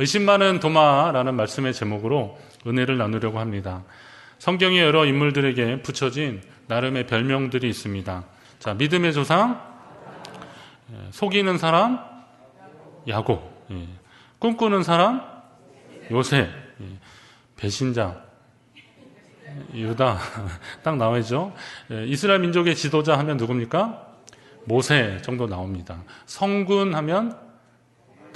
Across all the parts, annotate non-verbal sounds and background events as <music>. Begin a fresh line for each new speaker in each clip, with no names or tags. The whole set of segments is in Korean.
의심 많은 도마라는 말씀의 제목으로 은혜를 나누려고 합니다. 성경의 여러 인물들에게 붙여진 나름의 별명들이 있습니다. 자, 믿음의 조상, 예, 속이는 사람, 야곱, 예, 꿈꾸는 사람, 요새 예, 배신자, 유다, <laughs> 딱 나와있죠. 이스라엘 민족의 지도자 하면 누굽니까? 모세 정도 나옵니다. 성군 하면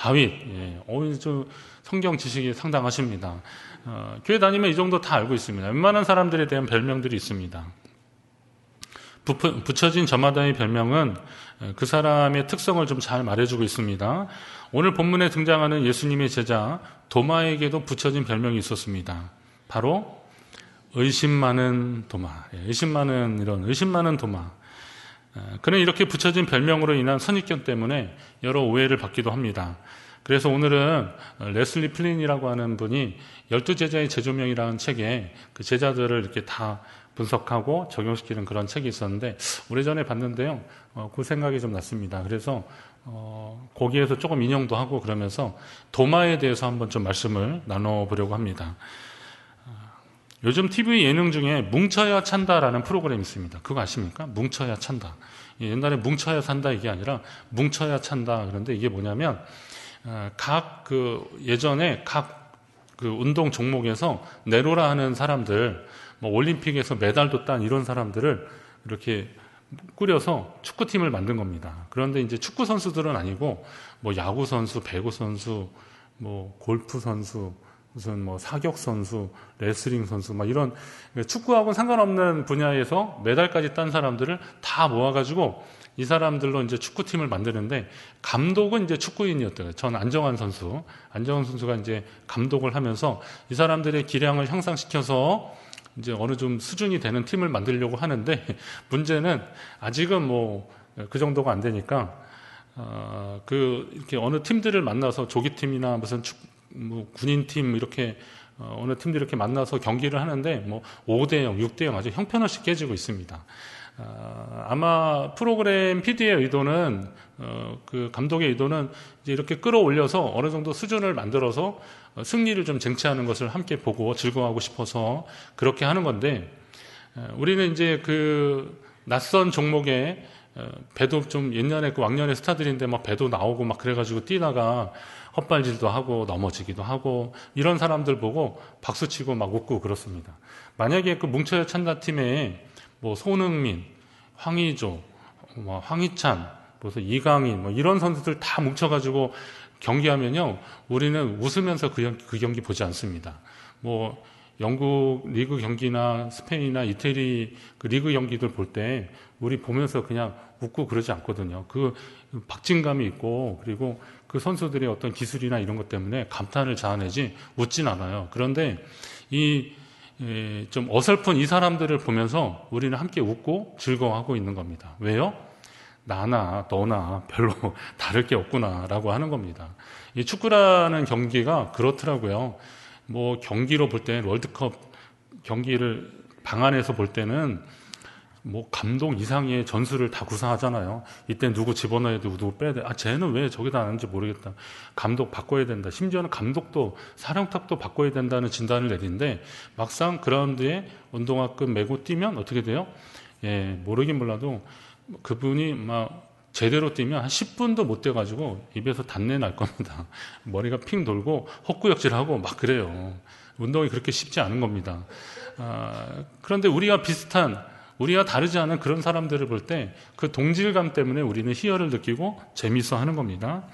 다윗. 예. 어, 좀 성경 지식이 상당하십니다. 어, 교회 다니면 이 정도 다 알고 있습니다. 웬만한 사람들에 대한 별명들이 있습니다. 붙여진 저마다의 별명은 예, 그 사람의 특성을 좀 잘 말해주고 있습니다. 오늘 본문에 등장하는 예수님의 제자 도마에게도 붙여진 별명이 있었습니다. 바로 의심 많은 도마. 예, 의심 많은 이런 의심 많은 도마. 아, 그는 이렇게 붙여진 별명으로 인한 선입견 때문에 여러 오해를 받기도 합니다. 그래서 오늘은 레슬리 플린이라고 하는 분이 열두 제자의 제조명이라는 책에 그 제자들을 이렇게 다 분석하고 적용시키는 그런 책이 있었는데 오래전에 봤는데요. 어, 그 생각이 좀 났습니다. 그래서 어, 거기에서 조금 인용도 하고 그러면서 도마에 대해서 한번 좀 말씀을 나눠보려고 합니다. 요즘 TV 예능 중에 뭉쳐야 찬다라는 프로그램이 있습니다. 그거 아십니까? 뭉쳐야 찬다. 예, 옛날에 뭉쳐야 산다 이게 아니라 뭉쳐야 찬다. 그런데 이게 뭐냐면 어, 각그 예전에 각 그 운동 종목에서 내로라 하는 사람들, 뭐 올림픽에서 메달도 딴 이런 사람들을 이렇게 꾸려서 축구팀을 만든 겁니다. 그런데 이제 축구 선수들은 아니고 뭐 야구 선수, 배구 선수, 뭐 골프 선수 무슨 뭐 사격 선수, 레슬링 선수, 막 이런 축구하고는 상관없는 분야에서 메달까지 딴 사람들을 다 모아가지고 이 사람들로 이제 축구팀을 만드는데 감독은 이제 축구인이었던 전 안정환 선수, 안정환 선수가 이제 감독을 하면서 이 사람들의 기량을 향상시켜서 이제 어느 좀 수준이 되는 팀을 만들려고 하는데 <laughs> 문제는 아직은 뭐 그 정도가 안 되니까 어, 그 이렇게 어느 팀들을 만나서 조기팀이나 무슨 축, 뭐 군인팀 이렇게 어, 어느 팀들 이렇게 만나서 경기를 하는데 뭐 5대 0, 6대 0 아주 형편없이 깨지고 있습니다. 어, 아마 프로그램 PD의 의도는 어, 그 감독의 의도는 이제 이렇게 끌어올려서 어느 정도 수준을 만들어서 어, 승리를 좀 쟁취하는 것을 함께 보고 즐거워하고 싶어서 그렇게 하는 건데 어, 우리는 이제 그 낯선 종목에 배도 좀 옛날에 그 왕년의 스타들인데 막 배도 나오고 막 그래가지고 뛰다가 헛발질도 하고 넘어지기도 하고 이런 사람들 보고 박수치고 막 웃고 그렇습니다. 만약에 그 뭉쳐 찬다 팀에 뭐 손흥민, 황의조, 뭐 황희찬, 무슨 뭐 이강인 뭐 이런 선수들 다 뭉쳐가지고 경기하면요 우리는 웃으면서 그, 그 경기 보지 않습니다. 뭐 영국 리그 경기나 스페인이나 이태리 그 리그 경기들 볼 때 우리 보면서 그냥 웃고 그러지 않거든요. 그 박진감이 있고 그리고 그 선수들의 어떤 기술이나 이런 것 때문에 감탄을 자아내지 웃진 않아요. 그런데 이 좀 어설픈 이 사람들을 보면서 우리는 함께 웃고 즐거워하고 있는 겁니다. 왜요? 나나 너나 별로 <laughs> 다를 게 없구나라고 하는 겁니다. 이 축구라는 경기가 그렇더라고요. 뭐 경기로 볼 때는 월드컵 경기를 방 안에서 볼 때는 뭐 감동 이상의 전술을 다구상하잖아요 이때 누구 집어넣어야 되고 누구 빼야 돼. 아, 쟤는 왜 저기다 하는지 모르겠다. 감독 바꿔야 된다. 심지어는 감독도 사령탑도 바꿔야 된다는 진단을 내린데 막상 그라운드에 운동화급 메고 뛰면 어떻게 돼요? 예, 모르긴 몰라도 그분이 막 제대로 뛰면 한 10분도 못 돼가지고 입에서 단내 날 겁니다. <laughs> 머리가 핑 돌고 헛구역질하고 막 그래요. 운동이 그렇게 쉽지 않은 겁니다. 아, 그런데 우리가 비슷한 우리가 다르지 않은 그런 사람들을 볼 때 그 동질감 때문에 우리는 희열을 느끼고 재미있어 하는 겁니다.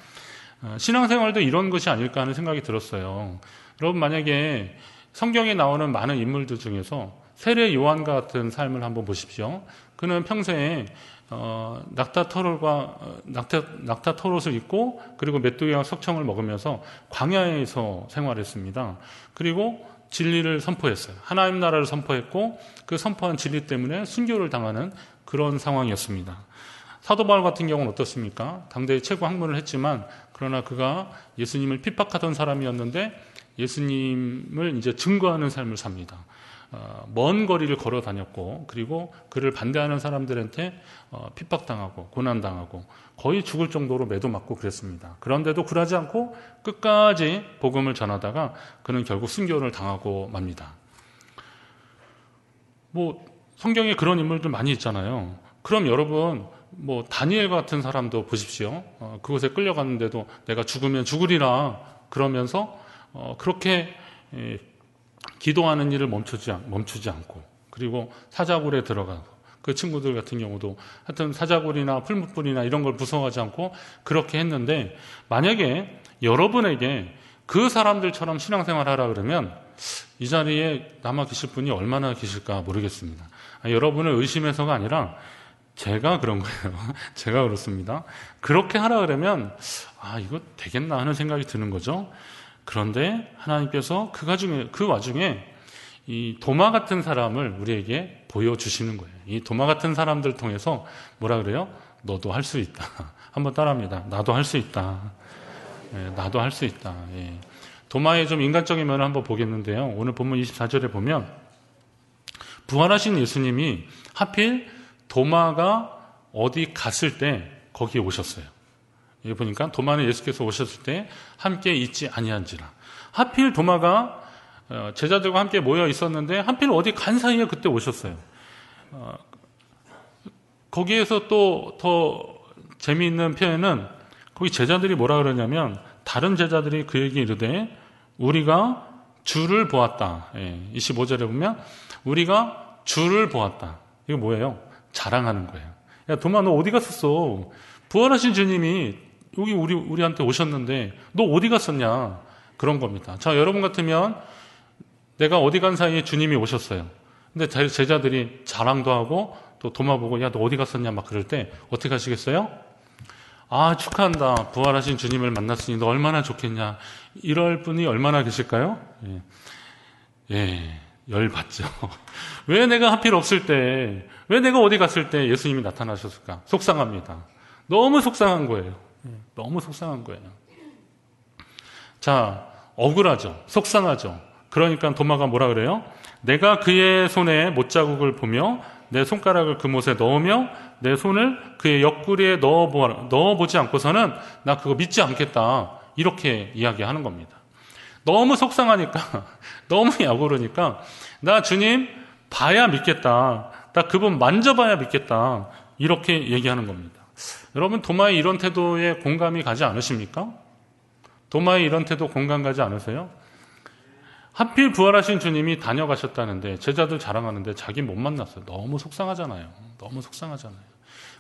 아, 신앙생활도 이런 것이 아닐까 하는 생각이 들었어요. 여러분 만약에 성경에 나오는 많은 인물들 중에서 세례 요한과 같은 삶을 한번 보십시오. 그는 평생 어, 낙타 털과 어, 낙타, 낙타 털옷을 입고 그리고 메뚜기와 석청을 먹으면서 광야에서 생활했습니다. 그리고 진리를 선포했어요. 하나님 나라를 선포했고 그 선포한 진리 때문에 순교를 당하는 그런 상황이었습니다. 사도 바울 같은 경우는 어떻습니까? 당대의 최고 학문을 했지만 그러나 그가 예수님을 핍박하던 사람이었는데 예수님을 이제 증거하는 삶을 삽니다. 어, 먼 거리를 걸어 다녔고 그리고 그를 반대하는 사람들한테 어, 핍박당하고 고난당하고 거의 죽을 정도로 매도 맞고 그랬습니다. 그런데도 굴하지 않고 끝까지 복음을 전하다가 그는 결국 순교를 당하고 맙니다. 뭐 성경에 그런 인물들 많이 있잖아요. 그럼 여러분 뭐 다니엘 같은 사람도 보십시오. 어, 그곳에 끌려갔는데도 내가 죽으면 죽으리라 그러면서 그렇게 예, 기도하는 일을 멈추지, 멈추지 않고 그리고 사자굴에 들어가고 그 친구들 같은 경우도 하여튼 사자굴이나 풀무불이나 이런 걸부서워하지 않고 그렇게 했는데 만약에 여러분에게 그 사람들처럼 신앙생활 하라 그러면 이 자리에 남아 계실 분이 얼마나 계실까 모르겠습니다. 아, 여러분을 의심해서가 아니라 제가 그런 거예요. <laughs> 제가 그렇습니다. 그렇게 하라 그러면 아 이거 되겠나 하는 생각이 드는 거죠. 그런데 하나님께서 그 와중에, 그 와중에 이 도마 같은 사람을 우리에게 보여주시는 거예요. 이 도마 같은 사람들 통해서 뭐라 그래요? 너도 할 수 있다. <laughs> 한번 따라합니다. 나도 할 수 있다. 예, 나도 할 수 있다. 예. 도마의 좀 인간적인 면을 한번 보겠는데요. 오늘 본문 24절에 보면 부활하신 예수님이 하필 도마가 어디 갔을 때 거기에 오셨어요. 여기 보니까 도마는 예수께서 오셨을 때 함께 있지 아니한지라. 하필 도마가 어, 제자들과 함께 모여 있었는데 하필 어디 간 사이에 그때 오셨어요. 어, 거기에서 또 더 재미있는 표현은 거기 제자들이 뭐라 그러냐면 다른 제자들이 그에게 이르되 우리가 주를 보았다. 25절에 예, 보면 우리가 주를 보았다. 이거 뭐예요? 자랑하는 거예요. 야 도마 너 어디 갔었어? 부활하신 주님이 여기 우리, 우리한테 오셨는데, 너 어디 갔었냐? 그런 겁니다. 자, 여러분 같으면 내가 어디 간 사이에 주님이 오셨어요. 근데 제자들이 자랑도 하고 또 도마보고 야, 너 어디 갔었냐? 막 그럴 때 어떻게 하시겠어요? 아, 축하한다. 부활하신 주님을 만났으니 너 얼마나 좋겠냐. 이럴 분이 얼마나 계실까요? 예. 예. 열받죠. <laughs> 왜 내가 하필 없을 때, 왜 내가 어디 갔을 때 예수님이 나타나셨을까? 속상합니다. 너무 속상한 거예요. 너무 속상한 거예요. 자, 억울하죠. 속상하죠. 그러니까 도마가 뭐라 그래요? 내가 그의 손에 못자국을 보며 내 손가락을 그못에 넣으며 내 손을 그의 옆구리에 넣어보, 넣어보지 않고서는 나 그거 믿지 않겠다. 이렇게 이야기하는 겁니다. 너무 속상하니까, <laughs> 너무 약오르니까, 나 주님 봐야 믿겠다. 나 그분 만져봐야 믿겠다. 이렇게 얘기하는 겁니다. 여러분 도마의 이런 태도에 공감이 가지 않으십니까? 도마의 이런 태도 공감 가지 않으세요? 하필 부활하신 주님이 다녀가셨다는데 제자들 자랑하는데 자기 못 만났어요. 너무 속상하잖아요. 너무 속상하잖아요.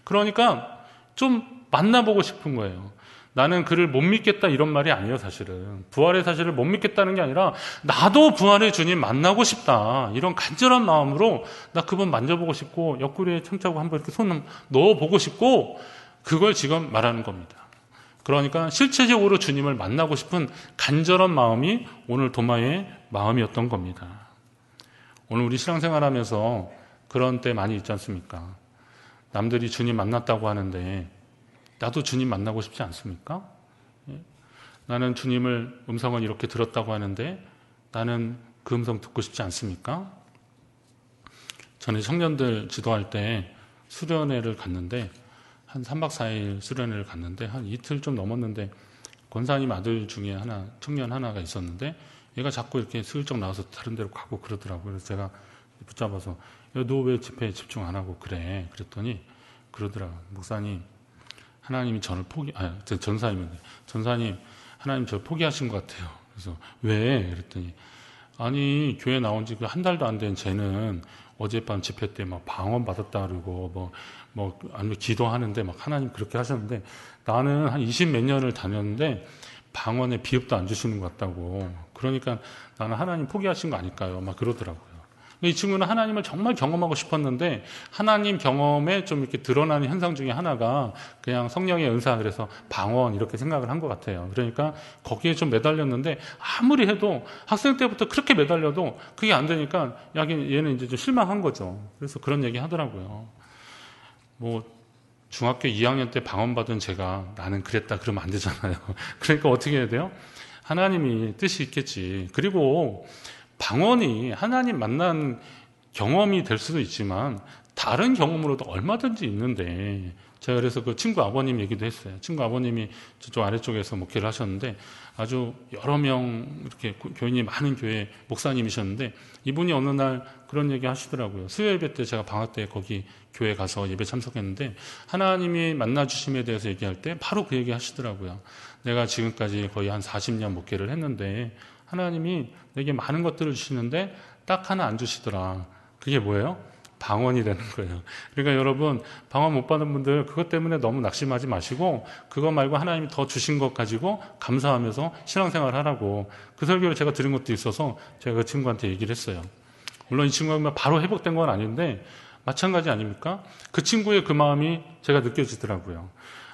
그러니까 좀 만나보고 싶은 거예요. 나는 그를 못 믿겠다 이런 말이 아니에요, 사실은. 부활의 사실을 못 믿겠다는 게 아니라 나도 부활의 주님 만나고 싶다. 이런 간절한 마음으로 나 그분 만져보고 싶고 옆구리에 청자고 한번 이렇게 손 넣어보고 싶고 그걸 지금 말하는 겁니다. 그러니까 실체적으로 주님을 만나고 싶은 간절한 마음이 오늘 도마의 마음이었던 겁니다. 오늘 우리 신앙생활 하면서 그런 때 많이 있지 않습니까? 남들이 주님 만났다고 하는데 나도 주님 만나고 싶지 않습니까? 예. 나는 주님을 음성은 이렇게 들었다고 하는데 나는 그 음성 듣고 싶지 않습니까? 저는 청년들 지도할 때 수련회를 갔는데 한 3박 4일 수련회를 갔는데 한 이틀 좀 넘었는데 권사님 아들 중에 하나 청년 하나가 있었는데 얘가 자꾸 이렇게 슬쩍 나와서 다른 데로 가고 그러더라고요. 그래서 제가 붙잡아서 너 왜 집회에 집중 안 하고 그래? 그랬더니 그러더라 목사님 하나님이 저를 포기, 아, 전사님인데, 전사님, 하나님 저를 포기하신 것 같아요. 그래서, 왜? 그랬더니, 아니, 교회 나온 지한 그 달도 안 된 쟤는 어젯밤 집회 때 막 방언 받았다 그러고, 뭐, 뭐, 아니면 기도하는데 막 하나님 그렇게 하셨는데, 나는 한 20 몇 년을 다녔는데, 방언에 비읍도 안 주시는 것 같다고. 그러니까 나는 하나님 포기하신 거 아닐까요? 막 그러더라고요. 이 친구는 하나님을 정말 경험하고 싶었는데 하나님 경험에 좀 이렇게 드러나는 현상 중에 하나가 그냥 성령의 은사 그래서 방언 이렇게 생각을 한 것 같아요. 그러니까 거기에 좀 매달렸는데 아무리 해도 학생 때부터 그렇게 매달려도 그게 안 되니까 얘는 이제 좀 실망한 거죠. 그래서 그런 얘기 하더라고요. 뭐 중학교 2학년 때 방언받은 제가 나는 그랬다 그러면 안 되잖아요. <laughs> 그러니까 어떻게 해야 돼요? 하나님이 뜻이 있겠지. 그리고 방언이 하나님 만난 경험이 될 수도 있지만 다른 경험으로도 얼마든지 있는데 제가 그래서 그 친구 아버님 얘기도 했어요. 친구 아버님이 저쪽 아래쪽에서 목회를 하셨는데 아주 여러 명 이렇게 교인이 많은 교회 목사님이셨는데 이분이 어느 날 그런 얘기 하시더라고요. 수요 예배 때 제가 방학 때 거기 교회 가서 예배 참석했는데 하나님이 만나 주심에 대해서 얘기할 때 바로 그 얘기 하시더라고요. 내가 지금까지 거의 한 40년 목회를 했는데 하나님이 내게 많은 것들을 주시는데 딱 하나 안 주시더라. 그게 뭐예요? 방언이 되는 거예요. 그러니까 여러분, 방언 못 받은 분들 그것 때문에 너무 낙심하지 마시고, 그거 말고 하나님이 더 주신 것 가지고 감사하면서 신앙생활 하라고. 그 설교를 제가 들은 것도 있어서 제가 그 친구한테 얘기를 했어요. 물론 이 친구가 바로 회복된 건 아닌데, 마찬가지 아닙니까? 그 친구의 그 마음이 제가 느껴지더라고요.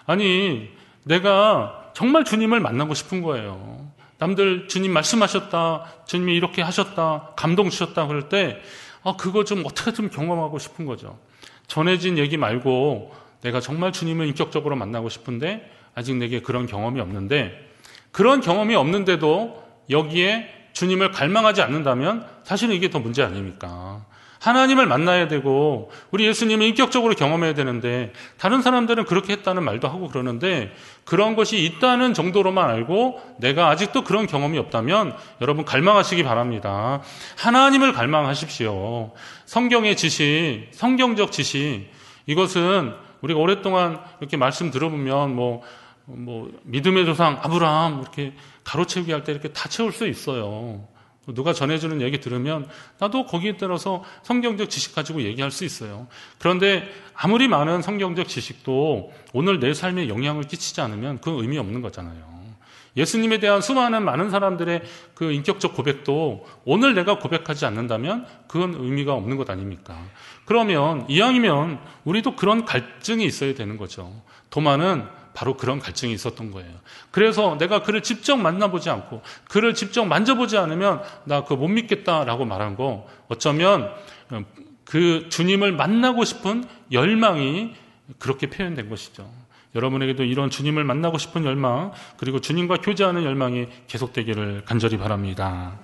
아니, 내가 정말 주님을 만나고 싶은 거예요. 남들 주님 말씀하셨다, 주님이 이렇게 하셨다, 감동 주셨다 그럴 때, 아, 그거 좀 어떻게 좀 경험하고 싶은 거죠. 전해진 얘기 말고 내가 정말 주님을 인격적으로 만나고 싶은데 아직 내게 그런 경험이 없는데 그런 경험이 없는데도 여기에 주님을 갈망하지 않는다면 사실은 이게 더 문제 아닙니까? 하나님을 만나야 되고 우리 예수님을 인격적으로 경험해야 되는데 다른 사람들은 그렇게 했다는 말도 하고 그러는데 그런 것이 있다는 정도로만 알고 내가 아직도 그런 경험이 없다면 여러분 갈망하시기 바랍니다. 하나님을 갈망하십시오. 성경의 지시, 성경적 지시 이것은 우리가 오랫동안 이렇게 말씀 들어보면 뭐뭐 뭐 믿음의 조상 아브라함 이렇게 가로채우기 할 때 이렇게 다 채울 수 있어요. 누가 전해주는 얘기 들으면 나도 거기에 따라서 성경적 지식 가지고 얘기할 수 있어요. 그런데 아무리 많은 성경적 지식도 오늘 내 삶에 영향을 끼치지 않으면 그 의미 없는 거잖아요. 예수님에 대한 수많은 많은 사람들의 그 인격적 고백도 오늘 내가 고백하지 않는다면 그건 의미가 없는 것 아닙니까? 그러면 이왕이면 우리도 그런 갈증이 있어야 되는 거죠. 도마는 바로 그런 갈증이 있었던 거예요. 그래서 내가 그를 직접 만나보지 않고 그를 직접 만져보지 않으면 나 그거 못 믿겠다라고 말한 거 어쩌면 어, 그 주님을 만나고 싶은 열망이 그렇게 표현된 것이죠. 여러분에게도 이런 주님을 만나고 싶은 열망, 그리고 주님과 교제하는 열망이 계속되기를 간절히 바랍니다.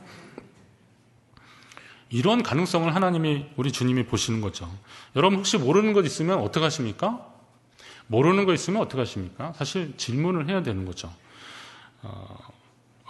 이런 가능성을 하나님이, 우리 주님이 보시는 거죠. 여러분 혹시 모르는 것 있으면 어떻게 하십니까? 모르는 거 있으면 어떡하십니까? 사실 질문을 해야 되는 거죠. 어,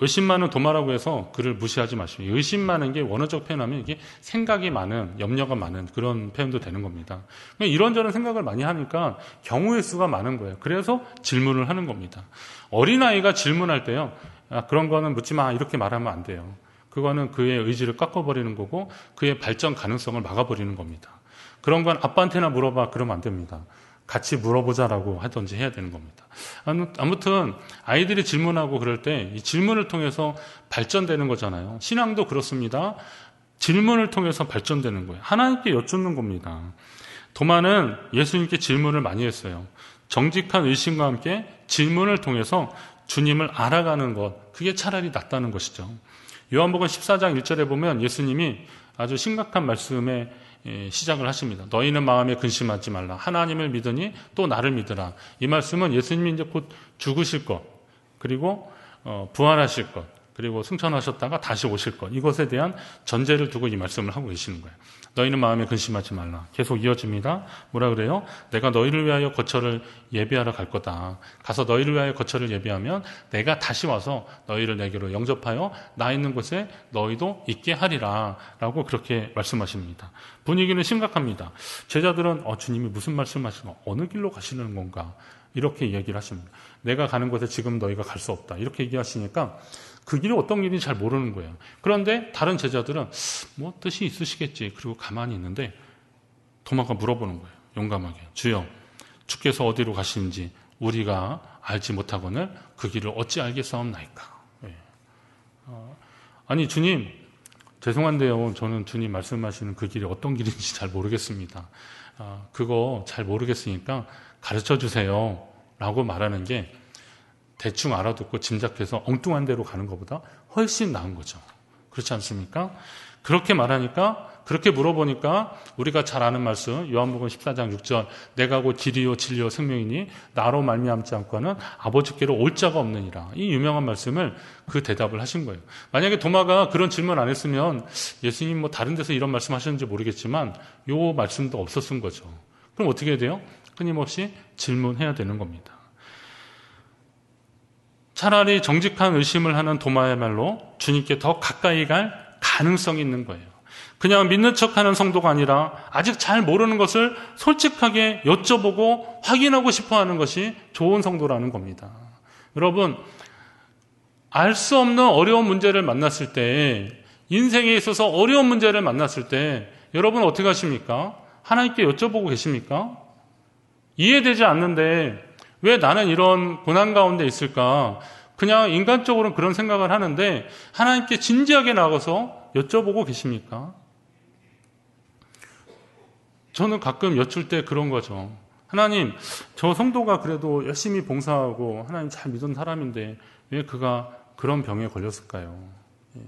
의심 많은 도마라고 해서 그를 무시하지 마십시오 의심 많은 게 원어적 표현하면 이게 생각이 많은 염려가 많은 그런 표현도 되는 겁니다. 그러니까 이런저런 생각을 많이 하니까 경우의 수가 많은 거예요. 그래서 질문을 하는 겁니다. 어린아이가 질문할 때요. 아, 그런 거는 묻지 마 이렇게 말하면 안 돼요. 그거는 그의 의지를 깎아버리는 거고 그의 발전 가능성을 막아버리는 겁니다. 그런 건 아빠한테나 물어봐 그러면 안 됩니다. 같이 물어보자라고 하든지 해야 되는 겁니다. 아무튼 아이들이 질문하고 그럴 때 이 질문을 통해서 발전되는 거잖아요. 신앙도 그렇습니다. 질문을 통해서 발전되는 거예요. 하나님께 여쭙는 겁니다. 도마는 예수님께 질문을 많이 했어요. 정직한 의심과 함께 질문을 통해서 주님을 알아가는 것, 그게 차라리 낫다는 것이죠. 요한복음 14장 1절에 보면 예수님이 아주 심각한 말씀에 예, 시작을 하십니다. 너희는 마음에 근심하지 말라. 하나님을 믿으니 또 나를 믿으라. 이 말씀은 예수님이 이제 곧 죽으실 것, 그리고 어, 부활하실 것, 그리고 승천하셨다가 다시 오실 것, 이것에 대한 전제를 두고 이 말씀을 하고 계시는 거예요. 너희는 마음에 근심하지 말라. 계속 이어집니다. 뭐라 그래요? 내가 너희를 위하여 거처를 예비하러 갈 거다. 가서 너희를 위하여 거처를 예비하면 내가 다시 와서 너희를 내게로 영접하여 나 있는 곳에 너희도 있게 하리라. 라고 그렇게 말씀하십니다. 분위기는 심각합니다. 제자들은 어, 주님이 무슨 말씀하시나? 어느 길로 가시는 건가? 이렇게 이야기를 하십니다. 내가 가는 곳에 지금 너희가 갈 수 없다. 이렇게 얘기하시니까 그 길이 어떤 길인지 잘 모르는 거예요. 그런데 다른 제자들은 뭐 뜻이 있으시겠지. 그리고 가만히 있는데 도망가 물어보는 거예요. 용감하게. 주여, 주께서 어디로 가시는지 우리가 알지 못하거늘 그 길을 어찌 알겠사옵나이까. 예. 어, 아니, 주님, 죄송한데요. 저는 주님 말씀하시는 그 길이 어떤 길인지 잘 모르겠습니다. 어, 그거 잘 모르겠으니까 가르쳐 주세요. 라고 말하는 게 대충 알아듣고 짐작해서 엉뚱한 데로 가는 것보다 훨씬 나은 거죠. 그렇지 않습니까? 그렇게 말하니까 그렇게 물어보니까 우리가 잘 아는 말씀 요한복음 14장 6절 내가 곧 길이요 진리요 생명이니 나로 말미암지 않고는 아버지께로 올 자가 없느니라 이 유명한 말씀을 그 대답을 하신 거예요. 만약에 도마가 그런 질문 안 했으면 예수님 뭐 다른 데서 이런 말씀 하셨는지 모르겠지만 요 말씀도 없었은 거죠. 그럼 어떻게 해야 돼요? 끊임없이 질문해야 되는 겁니다. 차라리 정직한 의심을 하는 도마야말로 주님께 더 가까이 갈 가능성이 있는 거예요. 그냥 믿는 척 하는 성도가 아니라 아직 잘 모르는 것을 솔직하게 여쭤보고 확인하고 싶어 하는 것이 좋은 성도라는 겁니다. 여러분, 알 수 없는 어려운 문제를 만났을 때, 인생에 있어서 어려운 문제를 만났을 때, 여러분 어떻게 하십니까? 하나님께 여쭤보고 계십니까? 이해되지 않는데 왜 나는 이런 고난 가운데 있을까? 그냥 인간적으로는 그런 생각을 하는데 하나님께 진지하게 나가서 여쭤보고 계십니까? 저는 가끔 여쭐 때 그런 거죠. 하나님, 저 성도가 그래도 열심히 봉사하고 하나님 잘 믿은 사람인데 왜 그가 그런 병에 걸렸을까요? 예.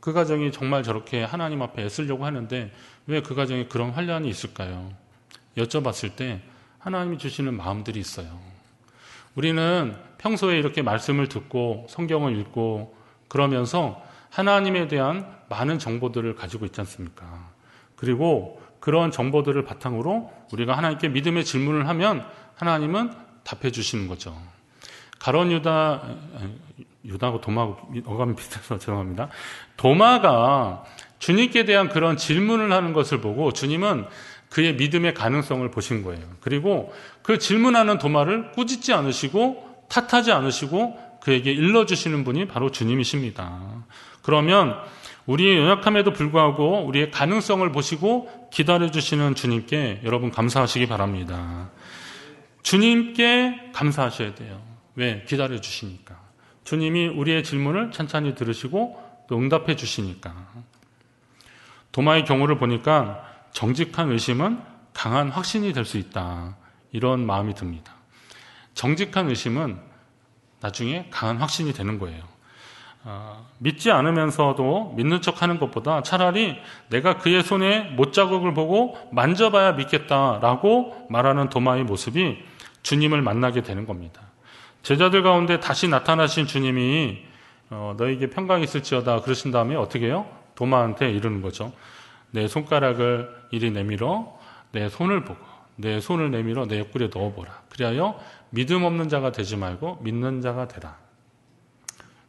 그 가정이 정말 저렇게 하나님 앞에 애쓰려고 하는데 왜 그 가정에 그런 환란이 있을까요? 여쭤봤을 때 하나님이 주시는 마음들이 있어요. 우리는 평소에 이렇게 말씀을 듣고 성경을 읽고 그러면서 하나님에 대한 많은 정보들을 가지고 있지 않습니까? 그리고 그런 정보들을 바탕으로 우리가 하나님께 믿음의 질문을 하면 하나님은 답해 주시는 거죠. 가론 유다 유다하고 도마하고 어감이 비슷해서 죄송합니다. 도마가 주님께 대한 그런 질문을 하는 것을 보고 주님은 그의 믿음의 가능성을 보신 거예요. 그리고 그 질문하는 도마를 꾸짖지 않으시고 탓하지 않으시고 그에게 일러주시는 분이 바로 주님이십니다. 그러면 우리의 연약함에도 불구하고 우리의 가능성을 보시고 기다려주시는 주님께 여러분 감사하시기 바랍니다. 주님께 감사하셔야 돼요. 왜? 기다려주시니까. 주님이 우리의 질문을 찬찬히 들으시고 또 응답해 주시니까. 도마의 경우를 보니까 정직한 의심은 강한 확신이 될 수 있다. 이런 마음이 듭니다. 정직한 의심은 나중에 강한 확신이 되는 거예요. 어, 믿지 않으면서도 믿는 척 하는 것보다 차라리 내가 그의 손에 못 자국을 보고 만져봐야 믿겠다라고 말하는 도마의 모습이 주님을 만나게 되는 겁니다. 제자들 가운데 다시 나타나신 주님이 어, 너에게 평강이 있을지어다 그러신 다음에 어떻게 해요? 도마한테 이르는 거죠. 내 손가락을 이리 내밀어 내 손을 보고 내 손을 내밀어 내 옆구리에 넣어보라. 그리하여 믿음 없는 자가 되지 말고 믿는 자가 되라.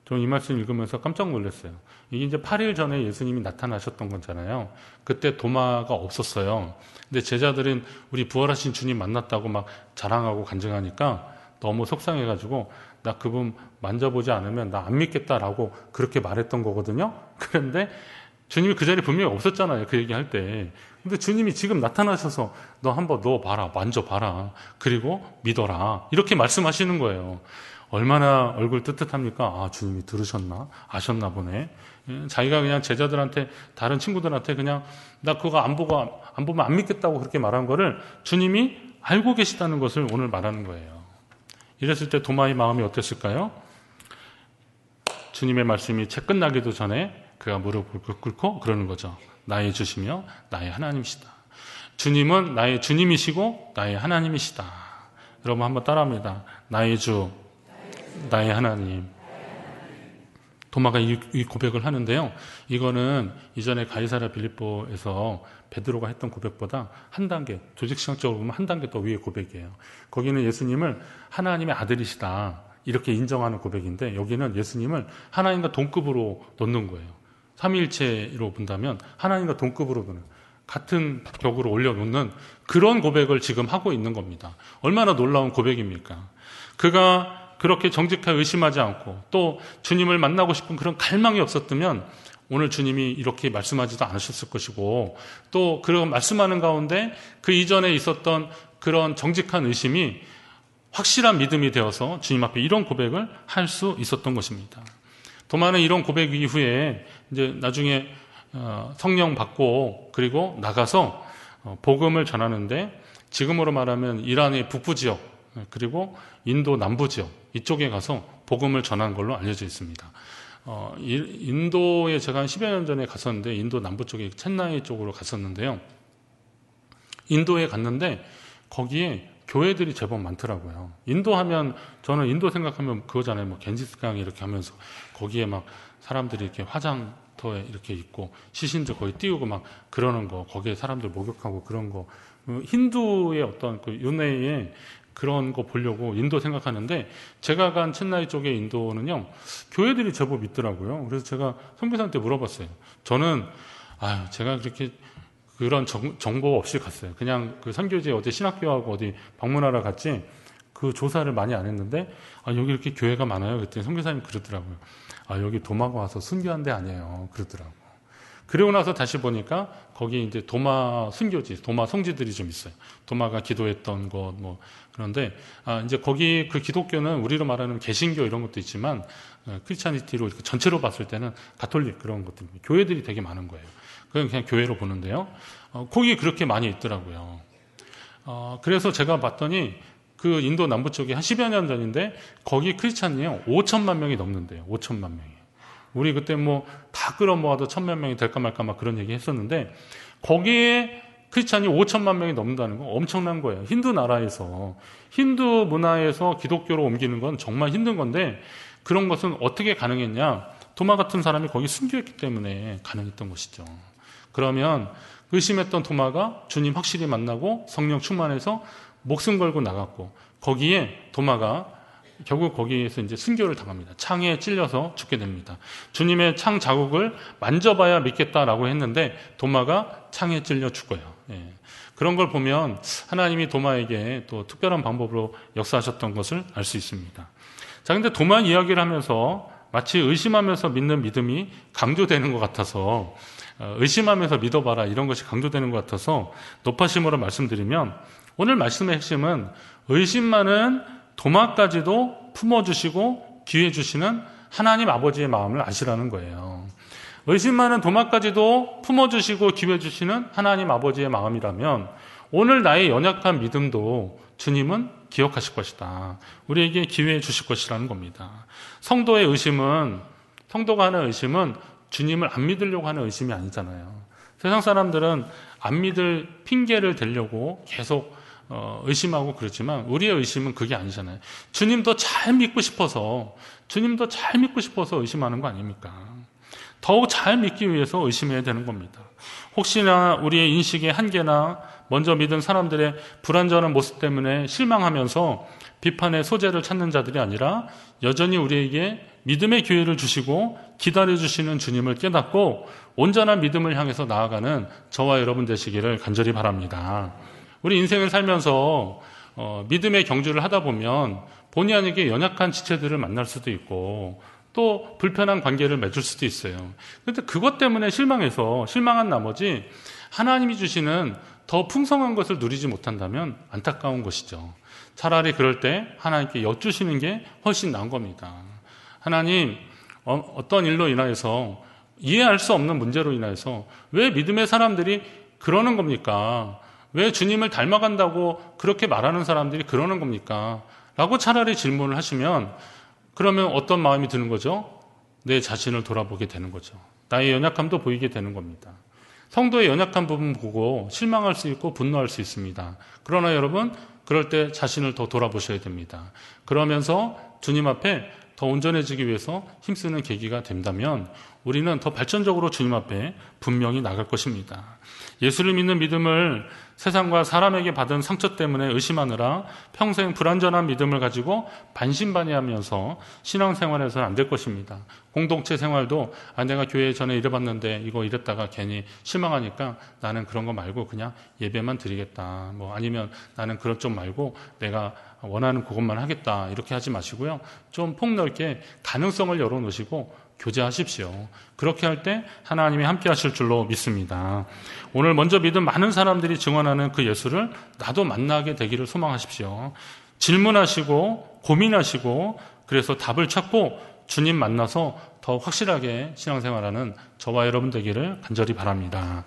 저는 이 말씀 읽으면서 깜짝 놀랐어요. 이게 이제 8일 전에 예수님이 나타나셨던 거잖아요. 그때 도마가 없었어요. 근데 제자들은 우리 부활하신 주님 만났다고 막 자랑하고 간증하니까 너무 속상해가지고 나 그분 만져보지 않으면 나 안 믿겠다라고 그렇게 말했던 거거든요. 그런데 주님이 그 자리에 분명히 없었잖아요. 그 얘기할 때. 근데 주님이 지금 나타나셔서 너 한번 넣어봐라. 만져봐라. 그리고 믿어라. 이렇게 말씀하시는 거예요. 얼마나 얼굴 뜨뜻합니까? 아, 주님이 들으셨나? 아셨나 보네. 예, 자기가 그냥 제자들한테, 다른 친구들한테 그냥 나 그거 안 보고, 안 보면 안 믿겠다고 그렇게 말한 거를 주님이 알고 계시다는 것을 오늘 말하는 거예요. 이랬을 때 도마의 마음이 어땠을까요? 주님의 말씀이 채 끝나기도 전에 그가 무릎을 꿇고 그러는 거죠. 나의 주시며 나의 하나님이시다. 주님은 나의 주님이시고 나의 하나님이시다. 여러분 한번 따라합니다. 나의 주, 나의 하나님. 도마가 이, 고백을 하는데요. 이거는 이전에 가이사라 빌립보에서 베드로가 했던 고백보다 한 단계, 조직시장적으로 보면 한 단계 더 위의 고백이에요. 거기는 예수님을 하나님의 아들이시다. 이렇게 인정하는 고백인데 여기는 예수님을 하나님과 동급으로 놓는 거예요. 삼위일체로 본다면 하나님과 동급으로 보는 같은 벽으로 올려놓는 그런 고백을 지금 하고 있는 겁니다. 얼마나 놀라운 고백입니까? 그가 그렇게 정직하게 의심하지 않고 또 주님을 만나고 싶은 그런 갈망이 없었다면 오늘 주님이 이렇게 말씀하지도 않으셨을 것이고 또 그런 말씀하는 가운데 그 이전에 있었던 그런 정직한 의심이 확실한 믿음이 되어서 주님 앞에 이런 고백을 할 수 있었던 것입니다. 도마는 이런 고백 이후에 이제 나중에 어, 성령 받고 그리고 나가서 어, 복음을 전하는데 지금으로 말하면 이란의 북부 지역 그리고 인도 남부 지역 이쪽에 가서 복음을 전한 걸로 알려져 있습니다. 어, 인도에 제가 한 10여 년 전에 갔었는데 인도 남부 쪽에 챗나이 쪽으로 갔었는데요. 인도에 갔는데 거기에 교회들이 제법 많더라고요. 인도하면 저는 인도 생각하면 그거잖아요. 뭐 겐지스강 이렇게 하면서 거기에 막 사람들이 이렇게 화장터에 이렇게 있고 시신들 거의 띄우고 막 그러는 거 거기에 사람들 목욕하고 그런 거 음, 힌두의 어떤 그 윤회의 그런 거 보려고 인도 생각하는데 제가 간 첸나이 쪽에 인도는요 교회들이 제법 있더라고요. 그래서 제가 선교사한테 물어봤어요. 저는 아 제가 그렇게 그런 정, 정보 없이 갔어요. 그냥 그 선교지 어디 신학교하고 어디 방문하러 갔지 그 조사를 많이 안 했는데 아, 여기 이렇게 교회가 많아요. 그랬더니 선교사님 그러더라고요. 아, 여기 도마가 와서 순교한 데 아니에요. 그러더라고. 그리고 나서 다시 보니까 거기 이제 도마 순교지, 도마 성지들이 좀 있어요. 도마가 기도했던 곳 뭐, 그런데, 아, 이제 거기 그 기독교는 우리로 말하는 개신교 이런 것도 있지만, 어, 크리스찬니티로 전체로 봤을 때는 가톨릭 그런 것들, 교회들이 되게 많은 거예요. 그건 그냥 교회로 보는데요. 어, 거기 그렇게 많이 있더라고요. 어, 그래서 제가 봤더니 그 인도 남부 쪽이 한 10여 년 전인데 거기 크리스찬이요. 5천만 명이 넘는데요. 5천만 명이. 우리 그때 뭐 다 끌어모아도 천만 명이 될까 말까 막 그런 얘기 했었는데 거기에 크리스찬이 5천만 명이 넘는다는 건 엄청난 거예요. 힌두 나라에서 힌두 문화에서 기독교로 옮기는 건 정말 힘든 건데 그런 것은 어떻게 가능했냐? 도마 같은 사람이 거기 순교했기 때문에 가능했던 것이죠. 그러면 의심했던 도마가 주님 확실히 만나고 성령 충만해서 목숨 걸고 나갔고 거기에 도마가 결국 거기에서 이제 순교를 당합니다. 창에 찔려서 죽게 됩니다. 주님의 창 자국을 만져봐야 믿겠다라고 했는데 도마가 창에 찔려 죽어요. 예. 그런 걸 보면 하나님이 도마에게 또 특별한 방법으로 역사하셨던 것을 알 수 있습니다. 자, 근데 도마 이야기를 하면서 마치 의심하면서 믿는 믿음이 강조되는 것 같아서 어, 의심하면서 믿어봐라 이런 것이 강조되는 것 같아서 높아심으로 말씀드리면 오늘 말씀의 핵심은 의심만은 도마까지도 품어주시고 기회 주시는 하나님 아버지의 마음을 아시라는 거예요. 의심 만은 도마까지도 품어주시고 기회 주시는 하나님 아버지의 마음이라면 오늘 나의 연약한 믿음도 주님은 기억하실 것이다. 우리에게 기회 주실 것이라는 겁니다. 성도의 의심은 성도가 하는 의심은 주님을 안 믿으려고 하는 의심이 아니잖아요. 세상 사람들은 안 믿을 핑계를 대려고 계속 어, 의심하고 그렇지만 우리의 의심은 그게 아니잖아요. 주님도 잘 믿고 싶어서 주님도 잘 믿고 싶어서 의심하는 거 아닙니까? 더욱 잘 믿기 위해서 의심해야 되는 겁니다. 혹시나 우리의 인식의 한계나 먼저 믿은 사람들의 불안전한 모습 때문에 실망하면서 비판의 소재를 찾는 자들이 아니라 여전히 우리에게 믿음의 교회를 주시고 기다려주시는 주님을 깨닫고 온전한 믿음을 향해서 나아가는 저와 여러분 되시기를 간절히 바랍니다. 우리 인생을 살면서 어, 믿음의 경주를 하다 보면 본의 아니게 연약한 지체들을 만날 수도 있고 또 불편한 관계를 맺을 수도 있어요. 그런데 그것 때문에 실망해서 실망한 나머지 하나님이 주시는 더 풍성한 것을 누리지 못한다면 안타까운 것이죠. 차라리 그럴 때 하나님께 여쭈시는 게 훨씬 나은 겁니다. 하나님, 어, 떤 일로 인하여서 이해할 수 없는 문제로 인하여서 왜 믿음의 사람들이 그러는 겁니까? 왜 주님을 닮아간다고 그렇게 말하는 사람들이 그러는 겁니까? 라고 차라리 질문을 하시면 그러면 어떤 마음이 드는 거죠? 내 자신을 돌아보게 되는 거죠. 나의 연약함도 보이게 되는 겁니다. 성도의 연약한 부분 보고 실망할 수 있고 분노할 수 있습니다. 그러나 여러분, 그럴 때 자신을 더 돌아보셔야 됩니다. 그러면서 주님 앞에 더 온전해지기 위해서 힘쓰는 계기가 된다면 우리는 더 발전적으로 주님 앞에 분명히 나갈 것입니다. 예수를 믿는 믿음을 세상과 사람에게 받은 상처 때문에 의심하느라 평생 불완전한 믿음을 가지고 반신반의하면서 신앙생활에서는 안 될 것입니다. 공동체 생활도 아 내가 교회 전에 이래봤는데 이거 이랬다가 괜히 실망하니까 나는 그런 거 말고 그냥 예배만 드리겠다. 뭐 아니면 나는 그런 쪽 말고 내가 원하는 그것만 하겠다 이렇게 하지 마시고요. 좀 폭넓게 가능성을 열어놓으시고 교제하십시오. 그렇게 할 때 하나님이 함께 하실 줄로 믿습니다. 오늘 먼저 믿은 많은 사람들이 증언하는 그 예수를 나도 만나게 되기를 소망하십시오. 질문하시고 고민하시고 그래서 답을 찾고 주님 만나서 더 확실하게 신앙생활하는 저와 여러분 되기를 간절히 바랍니다.